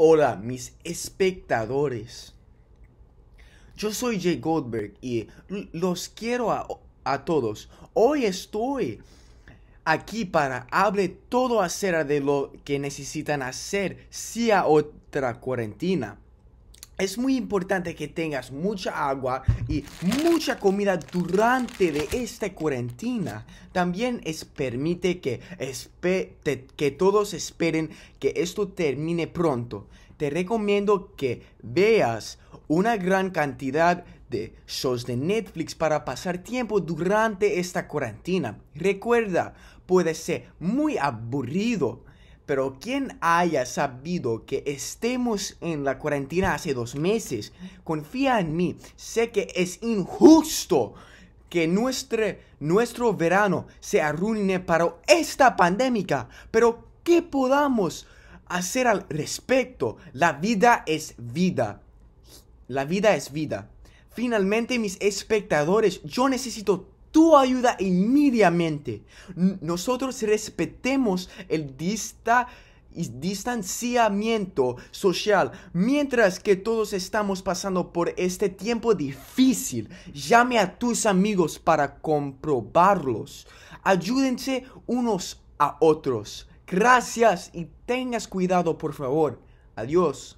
Hola, mis espectadores. Yo soy Jay Goldberg y los quiero a, todos. Hoy estoy aquí para hablar todo acerca de lo que necesitan hacer si a otra cuarentena es muy importante que tengas mucha agua y mucha comida durante de esta cuarentena. También es permite que, espe que todos esperen que esto termine pronto. Te recomiendo que veas una gran cantidad de shows de Netflix para pasar tiempo durante esta cuarentena. Recuerda, puede ser muy aburrido pero quien haya sabido que estemos en la cuarentena hace dos meses, confía en mí, sé que es injusto que nuestro verano se arruine para esta pandemia, pero ¿qué podamos hacer al respecto? La vida es vida. La vida es vida. Finalmente, mis espectadores, yo necesito tu ayuda inmediatamente. Nosotros respetemos el distanciamiento social mientras que todos estamos pasando por este tiempo difícil. Llame a tus amigos para comprobarlos. Ayúdense unos a otros. Gracias y tengas cuidado, por favor. Adiós.